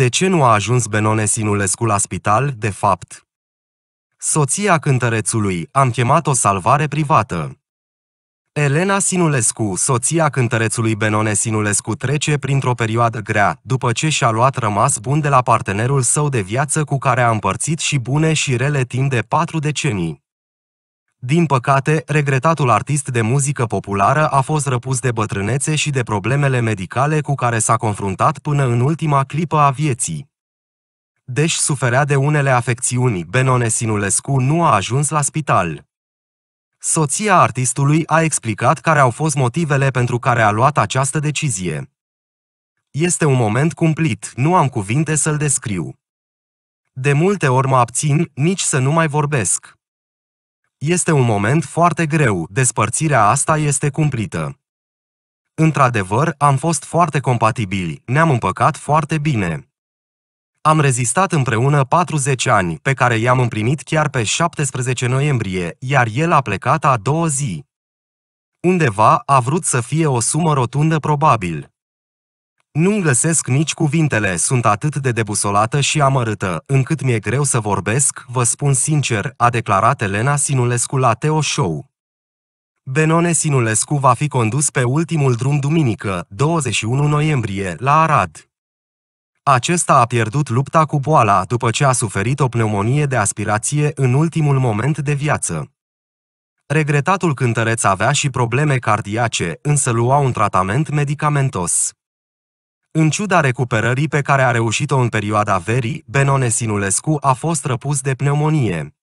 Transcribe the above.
De ce nu a ajuns Benone Sinulescu la spital, de fapt? Soția cântărețului, am chemat o salvare privată. Elena Sinulescu, soția cântărețului Benone Sinulescu, trece printr-o perioadă grea, după ce și-a luat rămas bun de la partenerul său de viață cu care a împărțit și bune și rele timp de patru decenii. Din păcate, regretatul artist de muzică populară a fost răpus de bătrânețe și de problemele medicale cu care s-a confruntat până în ultima clipă a vieții. Deși suferea de unele afecțiuni, Benone Sinulescu nu a ajuns la spital. Soția artistului a explicat care au fost motivele pentru care a luat această decizie. Este un moment cumplit, nu am cuvinte să-l descriu. De multe ori mă abțin, nici să nu mai vorbesc. Este un moment foarte greu, despărțirea asta este cumplită. Într-adevăr, am fost foarte compatibili, ne-am împăcat foarte bine. Am rezistat împreună 40 ani, pe care i-am împlinit chiar pe 17 noiembrie, iar el a plecat a doua zi. Undeva a vrut să fie o sumă rotundă probabil. Nu-mi găsesc nici cuvintele, sunt atât de debusolată și amărâtă, încât mi-e greu să vorbesc, vă spun sincer, a declarat Elena Sinulescu la Teo Show. Benone Sinulescu va fi condus pe ultimul drum duminică, 21 noiembrie, la Arad. Acesta a pierdut lupta cu boala după ce a suferit o pneumonie de aspirație în ultimul moment de viață. Regretatul cântăreț avea și probleme cardiace, însă lua un tratament medicamentos. În ciuda recuperării pe care a reușit-o în perioada verii, Benone Sinulescu a fost răpus de pneumonie.